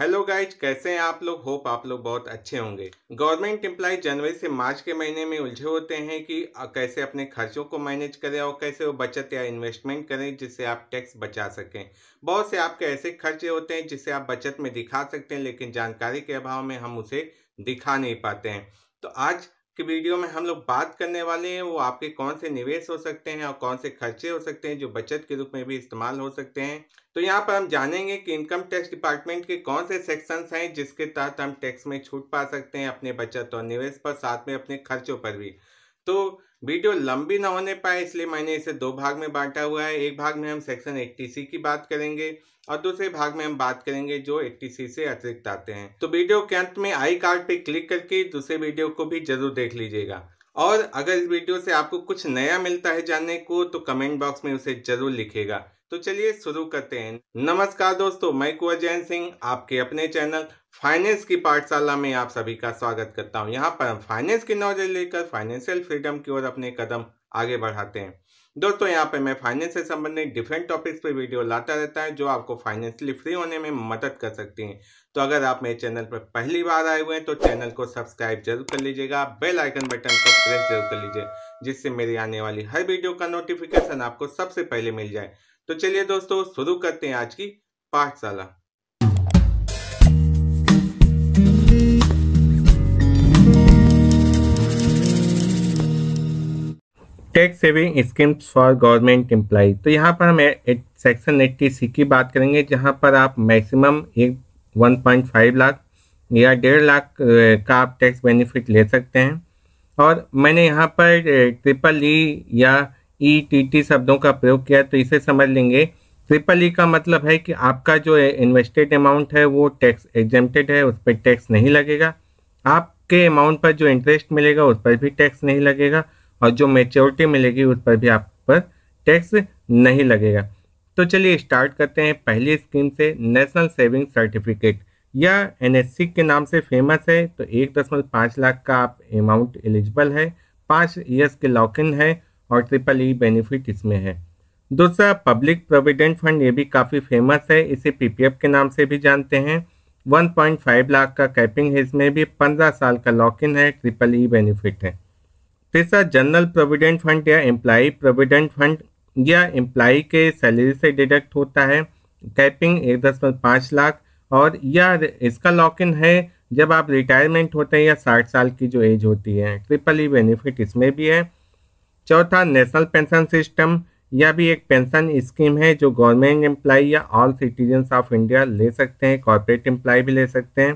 hello guys कैसे हैं आप लोग होप आप लोग बहुत अच्छे होंगे गवर्नमेंट एम्प्लॉय जनवरी से मार्च के महीने में उलझे होते हैं कि कैसे अपने खर्चों को मैनेज करें और कैसे वो बचत या इन्वेस्टमेंट करें जिससे आप टैक्स बचा सकें बहुत से आपके ऐसे खर्चे होते हैं जिसे आप बचत में दिखा सकते हैं लेकिन जानकारी के अभाव में हम उसे दिखा नहीं पाते हैं तो आज की वीडियो में हम लोग बात करने वाले हैं वो आपके कौन से निवेश हो सकते हैं और कौन से खर्चे हो सकते हैं जो बचत के रूप में भी इस्तेमाल हो सकते हैं तो यहाँ पर हम जानेंगे कि इनकम टैक्स डिपार्टमेंट के कौन से सेक्शंस हैं जिसके तहत हम टैक्स में छूट पा सकते हैं अपने बचत और निवेश पर साथ में अपने खर्चों पर भी तो वीडियो लंबी ना होने पाए इसलिए मैंने इसे दो भाग में बांटा हुआ है एक भाग में हम सेक्शन 80C की बात करेंगे और दूसरे भाग में हम बात करेंगे जो 80C से अतिरिक्त आते हैं तो वीडियो के अंत में आई कार्ड पे क्लिक करके दूसरे वीडियो को भी जरूर देख लीजिएगा और अगर इस वीडियो से आपको कुछ नया मिलता है जानने को तो कमेंट बॉक्स में उसे जरूर लिखेगा तो चलिए शुरू करते हैं नमस्कार दोस्तों मैं कुंवर जैन सिंह आपके अपने चैनल फाइनेंस की पाठशाला में आप सभी का स्वागत करता हूं यहाँ पर हम फाइनेंस की नॉलेज लेकर फाइनेंशियल फ्रीडम की ओर अपने कदम आगे बढ़ाते हैं दोस्तों यहाँ पर मैं फाइनेंस से संबंधित डिफरेंट टॉपिक्स पर वीडियो लाता रहता है जो आपको फाइनेंशियली फ्री होने में मदद कर सकती हैं तो अगर आप मेरे चैनल पर पहली बार आए हुए हैं तो चैनल को सब्सक्राइब जरूर कर लीजिएगा बेल आइकन बटन को प्रेस जरूर कर लीजिए जिससे मेरी आने वाली हर वीडियो का नोटिफिकेशन आपको सबसे पहले मिल जाए तो चलिए दोस्तों शुरू करते हैं आज की पाठशाला tax saving schemes for government employee तो यहाँ पर हम सेक्शन एट्टी सी की बात करेंगे जहाँ पर आप मैक्सिमम एक वन पॉइंट फाइव लाख या डेढ़ लाख का आप टैक्स बेनिफिट ले सकते हैं और मैंने यहाँ पर ट्रिपल ई e या ई टी टी शब्दों का प्रयोग किया तो इसे समझ लेंगे ट्रिपल ई का मतलब है कि आपका जो इन्वेस्टेड अमाउंट है वो टैक्स एग्जेम्प्टेड है उस पर टैक्स नहीं लगेगा आपके अमाउंट पर जो इंटरेस्ट मिलेगा उस पर भी टैक्स नहीं लगेगा और जो मेच्योरिटी मिलेगी उस पर भी आप पर टैक्स नहीं लगेगा तो चलिए स्टार्ट करते हैं पहली स्कीम से नेशनल सेविंग सर्टिफिकेट यह एन के नाम से फेमस है तो एक दशमलव पाँच लाख का आप अमाउंट एलिजिबल है पाँच ईयर्स के लॉक इन है और ट्रिपल ई बेनिफिट इसमें है दूसरा पब्लिक प्रोविडेंट फंड ये भी काफ़ी फेमस है इसे पीपीएफ के नाम से भी जानते हैं 1.5 लाख का कैपिंग है इसमें भी 15 साल का लॉक इन है ट्रिपल ई बेनिफिट है तीसरा जनरल प्रोविडेंट फंड या एम्प्लाई प्रोविडेंट फंड या एम्प्लाई के सैलरी से डिडक्ट होता है कैपिंग एक दशमलव पाँच लाख और यह इसका लॉक इन है जब आप रिटायरमेंट होते हैं या साठ साल की जो एज होती है ट्रिपल ई बेनिफिट इसमें भी है चौथा नेशनल पेंशन सिस्टम यह भी एक पेंशन स्कीम है जो गवर्नमेंट एम्प्लाई या ऑल सिटीजन्स ऑफ इंडिया ले सकते हैं कॉरपोरेट एम्प्लाई भी ले सकते हैं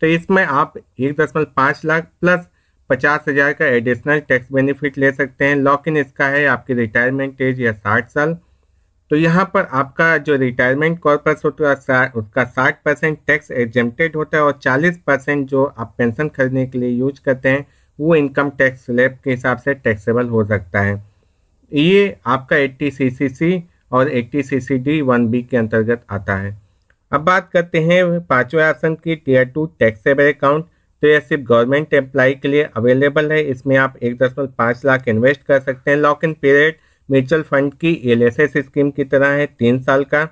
तो इसमें आप एक दशमलव पाँच लाख प्लस पचास हज़ार का एडिशनल टैक्स बेनिफिट ले सकते हैं लॉक इन इसका है आपकी रिटायरमेंट एज या साठ साल तो यहाँ पर आपका जो रिटायरमेंट कॉरपस होता है उसका साठ परसेंट टैक्स एग्जेम्प्टेड होता है और चालीस परसेंट जो आप पेंशन खरीदने के लिए यूज करते हैं वो इनकम टैक्स स्लैब के हिसाब से टैक्सेबल हो सकता है ये आपका एट्टी सी और eighty C C D one B के अंतर्गत आता है अब बात करते हैं पाँचवें आसन की टीयर टू टैक्सेबल अकाउंट तो यह सिर्फ गवर्नमेंट एम्प्लाई के लिए अवेलेबल है इसमें आप एक दशमलव पाँच लाख इन्वेस्ट कर सकते हैं lock in period mutual fund की एल स्कीम की तरह है तीन साल का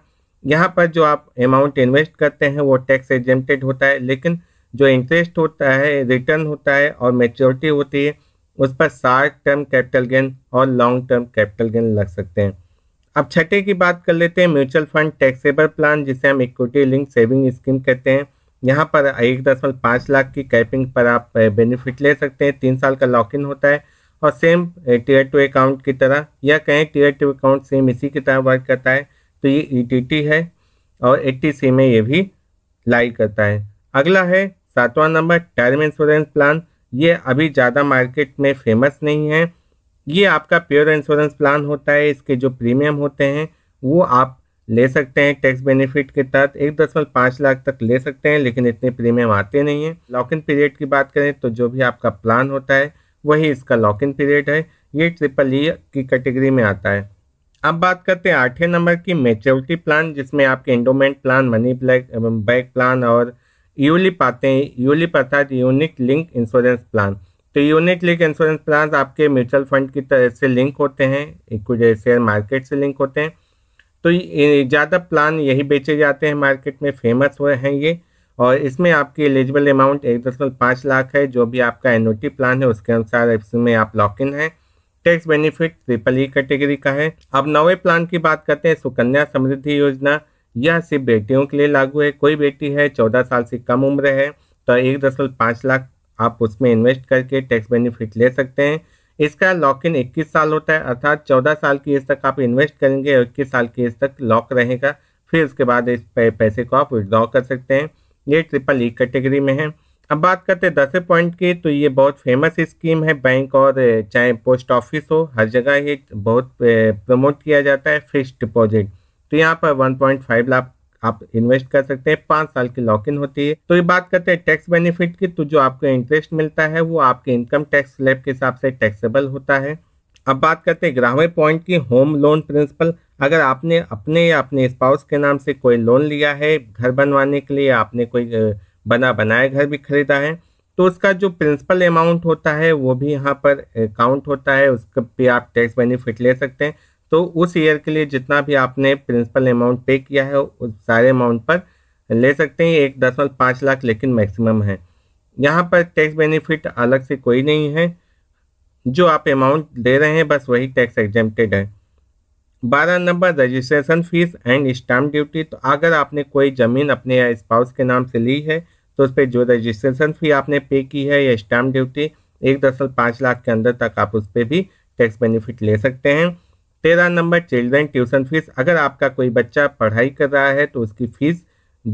यहाँ पर जो आप अमाउंट इन्वेस्ट करते हैं वो टैक्स एजेंटेड होता है लेकिन जो इंटरेस्ट होता है रिटर्न होता है और मेच्योरिटी होती है उस पर शार्ट टर्म कैपिटल गेन और लॉन्ग टर्म कैपिटल गेन लग सकते हैं अब छठे की बात कर लेते हैं म्यूचुअल फंड टैक्सेबल प्लान जिसे हम इक्विटी लिंक सेविंग स्कीम कहते हैं यहाँ पर एक दशमलव पाँच लाख की कैपिंग पर आप बेनिफिट ले सकते हैं तीन साल का लॉक इन होता है और सेम टीयर टू अकाउंट की तरह या कहें टीयर टू अकाउंट सेम इसी की तरह वर्क करता है तो ये ई e है और ए e में ये भी लाई करता है अगला है सातवां नंबर टर्म इंश्योरेंस प्लान ये अभी ज़्यादा मार्केट में फेमस नहीं है ये आपका प्योर इंश्योरेंस प्लान होता है इसके जो प्रीमियम होते हैं वो आप ले सकते हैं टैक्स बेनिफिट के तहत एक दशमलव पाँच लाख तक ले सकते हैं लेकिन इतने प्रीमियम आते नहीं हैं लॉक इन पीरियड की बात करें तो जो भी आपका प्लान होता है वही इसका लॉक इन पीरियड है ये ट्रिपल ई e की कैटेगरी में आता है अब बात करते हैं आठवें नंबर की मेच्योरिटी प्लान जिसमें आपके endowment plan money back back plan और यूली पाते हैं यूलिप अर्थात यूनिक लिंक इंश्योरेंस प्लान तो यूनिक लिंक इंश्योरेंस प्लान आपके म्यूचुअल फंड की तरह से लिंक होते हैं कुछ शेयर मार्केट से लिंक होते हैं तो ज़्यादा प्लान यही बेचे जाते हैं मार्केट में फेमस हुए हैं ये और इसमें आपकी एलिजिबल अमाउंट एक दशमलव पाँच लाख है जो भी आपका एनओटी प्लान है उसके अनुसार इसमें आप लॉक इन हैं tax benefit triple E category का है अब नवे प्लान की बात करते हैं सुकन्या समृद्धि योजना यह सिर्फ बेटियों के लिए लागू है कोई बेटी है चौदह साल से कम उम्र है तो एक दशमलव पाँच लाख आप उसमें इन्वेस्ट करके टैक्स बेनिफिट ले सकते हैं इसका लॉक इन इक्कीस साल होता है अर्थात चौदह साल की एज तक आप इन्वेस्ट करेंगे और इक्कीस साल की एज तक लॉक रहेगा फिर उसके बाद इस पैसे को आप विड्रॉ कर सकते हैं ये ट्रिपल ई कैटेगरी में है अब बात करते हैं दसवें पॉइंट की तो ये बहुत फेमस स्कीम है बैंक और चाहे पोस्ट ऑफिस हो हर जगह ये बहुत प्रमोट किया जाता है फिक्स डिपॉजिट तो यहाँ पर 1.5 लाख आप इन्वेस्ट कर सकते हैं पाँच साल की लॉक इन होती है तो ये बात करते हैं टैक्स बेनिफिट की तो जो आपको इंटरेस्ट मिलता है वो आपके इनकम टैक्स स्लैब के हिसाब से टैक्सेबल होता है अब बात करते हैं ग्राहवे पॉइंट की होम लोन प्रिंसिपल अगर आपने अपने या अपने स्पाउस के नाम से कोई लोन लिया है घर बनवाने के लिए आपने कोई बना बनाया घर भी खरीदा है तो उसका जो प्रिंसिपल अमाउंट होता है वो भी यहाँ पर काउंट होता है उसके पे आप टैक्स बेनिफिट ले सकते हैं तो उस ईयर के लिए जितना भी आपने प्रिंसिपल अमाउंट पे किया है उस सारे अमाउंट पर ले सकते हैं एक दशमलव पाँच लाख लेकिन मैक्सिमम है यहाँ पर टैक्स बेनिफिट अलग से कोई नहीं है जो आप अमाउंट दे रहे हैं बस वही टैक्स एग्जेप्टेड है बारह number registration fee and stamp duty तो अगर आपने कोई ज़मीन अपने या स्पाउस के नाम से ली है तो उस पर जो रजिस्ट्रेशन फ़ी आपने पे की है या स्टाम्प ड्यूटी एक दशमलव पाँच लाख के अंदर तक आप उस पर भी टैक्स बेनिफिट ले सकते हैं तेरह नंबर चिल्ड्रेन ट्यूशन फीस अगर आपका कोई बच्चा पढ़ाई कर रहा है तो उसकी फ़ीस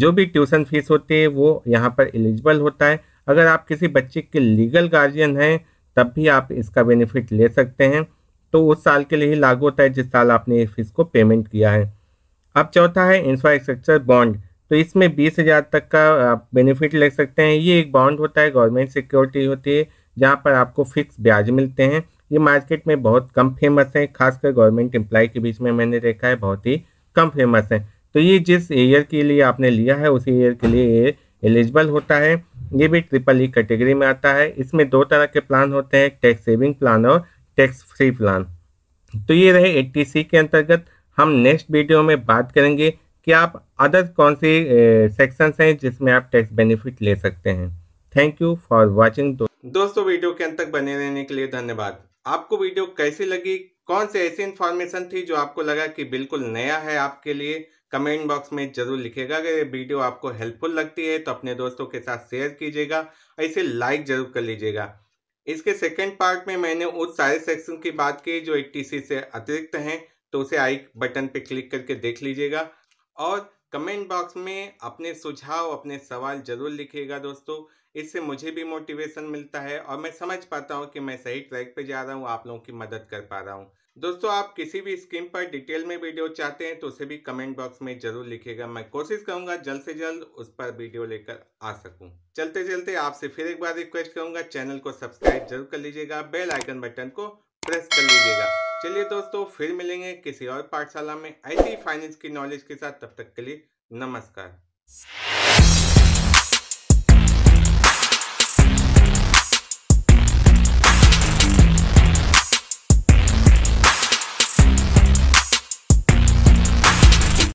जो भी ट्यूशन फीस होती है वो यहाँ पर एलिजिबल होता है अगर आप किसी बच्चे के लीगल गार्जियन हैं तब भी आप इसका बेनिफिट ले सकते हैं तो उस साल के लिए ही लागू होता है जिस साल आपने इस फीस को पेमेंट किया है अब चौथा है इंफ्रास्ट्रक्चर बॉन्ड तो इसमें बीस हज़ार तक का आप बेनिफिट ले सकते हैं ये एक बॉन्ड होता है गवर्नमेंट सिक्योरिटी होती है जहाँ पर आपको फिक्स ब्याज मिलते हैं ये मार्केट में बहुत कम फेमस है खासकर गवर्नमेंट एम्प्लाई के बीच में मैंने देखा है बहुत ही कम फेमस है तो ये जिस ईयर के लिए आपने लिया है उसी ईयर के लिए ये एलिजिबल होता है ये भी ट्रिपल ई कैटेगरी में आता है इसमें दो तरह के प्लान होते हैं टैक्स सेविंग प्लान और टैक्स फ्री प्लान तो ये रहे ए के अंतर्गत हम नेक्स्ट वीडियो में बात करेंगे कि आप अदर कौन सी सेक्शंस हैं जिसमें आप टैक्स बेनिफिट ले सकते हैं थैंक यू फॉर वॉचिंग दोस्तों वीडियो के अंत तक बने रहने के लिए धन्यवाद आपको वीडियो कैसी लगी कौन से ऐसी इन्फॉर्मेशन थी जो आपको लगा कि बिल्कुल नया है आपके लिए कमेंट बॉक्स में जरूर लिखेगा अगर ये वीडियो आपको हेल्पफुल लगती है तो अपने दोस्तों के साथ शेयर कीजिएगा ऐसे इसे लाइक जरूर कर लीजिएगा इसके सेकंड पार्ट में मैंने उस सारे सेक्शन की बात की जो एक से अतिरिक्त हैं तो उसे आई बटन पर क्लिक करके देख लीजिएगा और कमेंट बॉक्स में अपने सुझाव अपने सवाल जरूर लिखिएगा दोस्तों इससे मुझे भी मोटिवेशन मिलता है और मैं समझ पाता हूँ कि मैं सही ट्रैक पे जा रहा हूँ आप लोगों की मदद कर पा रहा हूँ दोस्तों आप किसी भी स्कीम पर डिटेल में वीडियो चाहते हैं तो उसे भी कमेंट बॉक्स में जरूर लिखेगा मैं कोशिश करूंगा जल्द से जल्द उस पर वीडियो लेकर आ सकूं चलते चलते आपसे फिर एक बार रिक्वेस्ट करूंगा चैनल को सब्सक्राइब जरूर कर लीजिएगा बेल आइकन बटन को प्रेस कर लीजिएगा चलिए दोस्तों फिर मिलेंगे किसी और पाठशाला में ऐसी फाइनेंस की नॉलेज के साथ तब तक के लिए नमस्कार